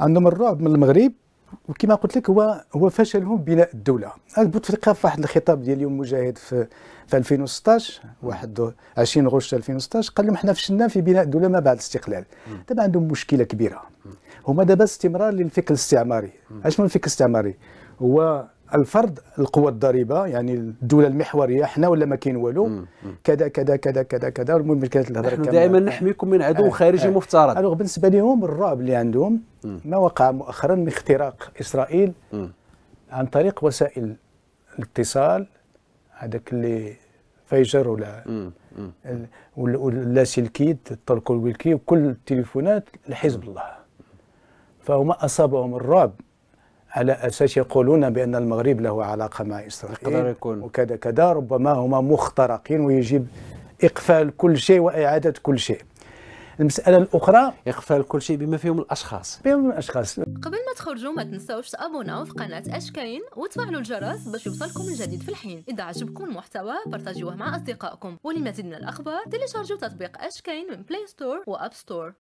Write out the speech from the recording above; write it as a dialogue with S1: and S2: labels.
S1: عندهم الرعب من المغرب وكما قلت لك هو هو فشلهم بناء الدوله بوتفليقه في واحد الخطاب ديال يوم مجاهد في في 2016 واحد 20 غشت 2016 قال لهم حنا فشلنا في بناء الدوله ما بعد الاستقلال دابا عندهم مشكله كبيره هما دابا استمرار للفكر الاستعماري اشنو الفكر الاستعماري هو الفرد القوة الضريبة يعني الدولة المحورية حنا ولا ما كاين والو كذا كذا كذا كذا كذا المهم كانت الهضرة نحن دائما نحميكم من عدو آه خارجي آه مفترض آه بالنسبة لهم الرعب اللي عندهم مم. ما وقع مؤخرا من اختراق إسرائيل مم. عن طريق وسائل الاتصال هذاك اللي فيجر ولا اللاسلكي التلكو الويلكي وكل التليفونات لحزب الله فهما أصابهم الرعب على اساس يقولون بان المغرب له علاقه مع اسرائيل يقدر يكون وكذا كذا ربما هما مخترقين ويجب اقفال كل شيء واعاده كل شيء المساله الاخرى اقفال كل شيء بما فيهم الاشخاص فيهم الاشخاص قبل
S2: ما تخرجوا ما تنساوش تابوناو في قناه اش كاين وتفعلوا الجرس باش يوصلكم الجديد في الحين اذا عجبكم المحتوى بارطاجيوه مع اصدقائكم ولمزيد من الاخبار تلشارجوا تطبيق اش كاين من بلاي ستور واب ستور